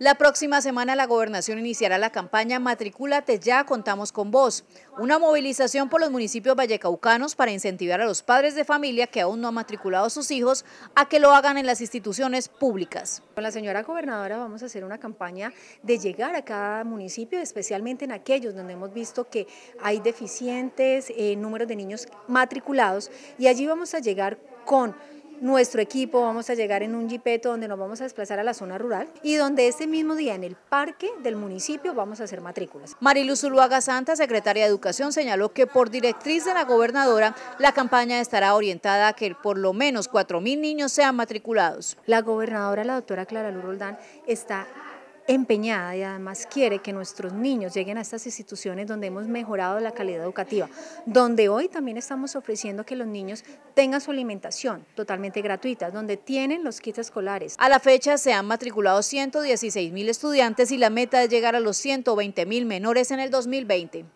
La próxima semana la gobernación iniciará la campaña Matricúlate ya, contamos con vos, una movilización por los municipios vallecaucanos para incentivar a los padres de familia que aún no han matriculado a sus hijos a que lo hagan en las instituciones públicas. Con la señora gobernadora vamos a hacer una campaña de llegar a cada municipio, especialmente en aquellos donde hemos visto que hay deficientes eh, números de niños matriculados y allí vamos a llegar con nuestro equipo vamos a llegar en un jipeto donde nos vamos a desplazar a la zona rural y donde este mismo día en el parque del municipio vamos a hacer matrículas. Mariluz Zuluaga Santa, secretaria de Educación, señaló que por directriz de la gobernadora, la campaña estará orientada a que por lo menos 4.000 niños sean matriculados. La gobernadora, la doctora Clara Luz está empeñada y además quiere que nuestros niños lleguen a estas instituciones donde hemos mejorado la calidad educativa, donde hoy también estamos ofreciendo que los niños tengan su alimentación totalmente gratuita, donde tienen los kits escolares. A la fecha se han matriculado 116 mil estudiantes y la meta es llegar a los 120 mil menores en el 2020.